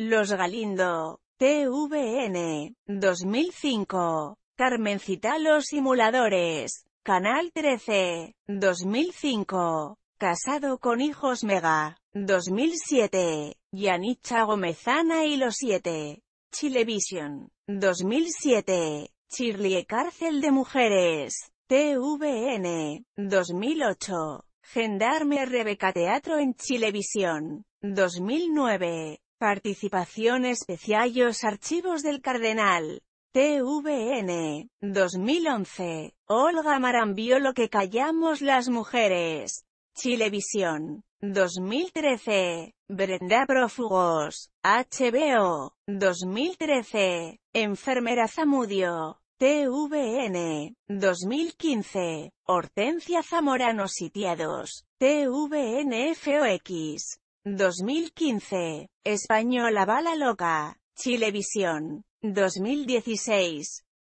Los Galindo, TVN, 2005. Carmencita Los Simuladores, Canal 13, 2005. Casado con hijos Mega, 2007. Yanicha Gomezana y los 7. Chilevisión, 2007. Chirlie Cárcel de Mujeres, TVN, 2008. Gendarme Rebeca Teatro en Chilevisión, 2009. Participación especial los archivos del Cardenal. TVN. 2011. Olga Marán lo que callamos las mujeres. Chilevisión. 2013. Brenda Prófugos. HBO. 2013. Enfermera Zamudio. TVN. 2015. Hortensia Zamorano Sitiados. TVNFOX. 2015. Española Bala Loca. Chilevisión. 2016.